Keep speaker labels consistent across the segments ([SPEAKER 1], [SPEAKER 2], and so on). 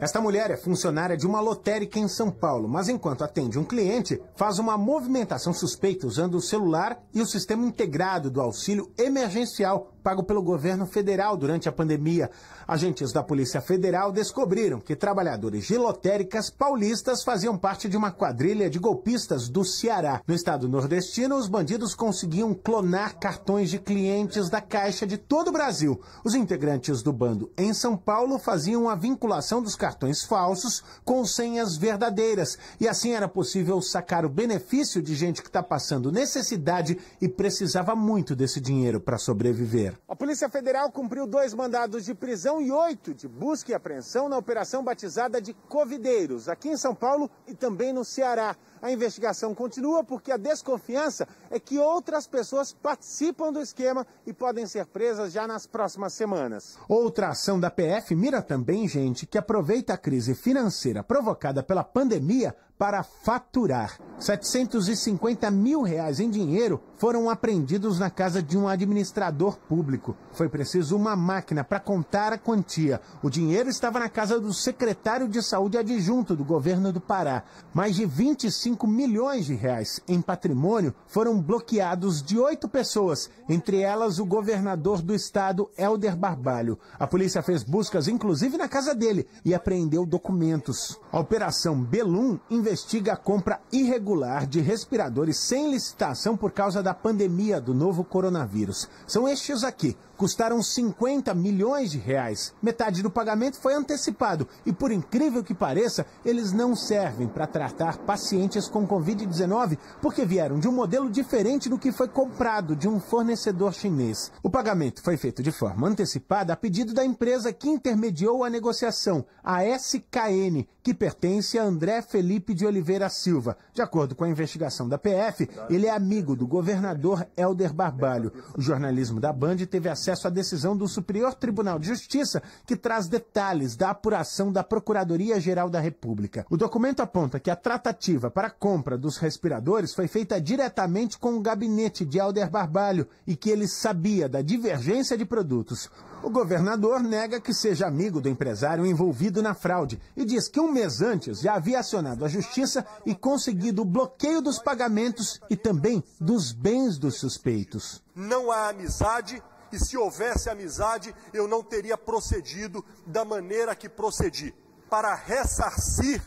[SPEAKER 1] Esta mulher é funcionária de uma lotérica em São Paulo, mas enquanto atende um cliente, faz uma movimentação suspeita usando o celular e o sistema integrado do auxílio emergencial pago pelo governo federal durante a pandemia. Agentes da Polícia Federal descobriram que trabalhadores de lotéricas paulistas faziam parte de uma quadrilha de golpistas do Ceará. No estado nordestino, os bandidos conseguiam clonar cartões de clientes da Caixa de todo o Brasil. Os integrantes do bando em São Paulo faziam a vinculação dos cartões falsos com senhas verdadeiras e assim era possível sacar o benefício de gente que está passando necessidade e precisava muito desse dinheiro para sobreviver. Polícia Federal cumpriu dois mandados de prisão e oito de busca e apreensão na operação batizada de Covideiros, aqui em São Paulo e também no Ceará. A investigação continua porque a desconfiança é que outras pessoas participam do esquema e podem ser presas já nas próximas semanas. Outra ação da PF mira também gente que aproveita a crise financeira provocada pela pandemia para faturar. 750 mil reais em dinheiro foram apreendidos na casa de um administrador público banco. Foi preciso uma máquina para contar a quantia. O dinheiro estava na casa do secretário de saúde adjunto do governo do Pará. Mais de 25 milhões de reais em patrimônio foram bloqueados de oito pessoas, entre elas o governador do estado, Helder Barbalho. A polícia fez buscas, inclusive, na casa dele e apreendeu documentos. A Operação Belum investiga a compra irregular de respiradores sem licitação por causa da pandemia do novo coronavírus. São estes aqui custaram 50 milhões de reais. Metade do pagamento foi antecipado e, por incrível que pareça, eles não servem para tratar pacientes com Covid-19 porque vieram de um modelo diferente do que foi comprado de um fornecedor chinês. O pagamento foi feito de forma antecipada a pedido da empresa que intermediou a negociação, a SKN, que pertence a André Felipe de Oliveira Silva. De acordo com a investigação da PF, ele é amigo do governador Helder Barbalho. O jornalismo da Band teve teve acesso à decisão do Superior Tribunal de Justiça, que traz detalhes da apuração da Procuradoria-Geral da República. O documento aponta que a tratativa para a compra dos respiradores foi feita diretamente com o gabinete de Alder Barbalho e que ele sabia da divergência de produtos. O governador nega que seja amigo do empresário envolvido na fraude e diz que um mês antes já havia acionado a justiça e conseguido o bloqueio dos pagamentos e também dos bens dos suspeitos.
[SPEAKER 2] Não há amizade e se houvesse amizade, eu não teria procedido da maneira que procedi para ressarcir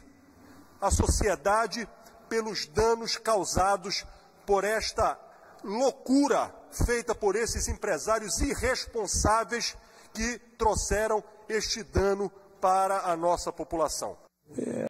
[SPEAKER 2] a sociedade pelos danos causados por esta loucura feita por esses empresários irresponsáveis que trouxeram este dano para a nossa população. É.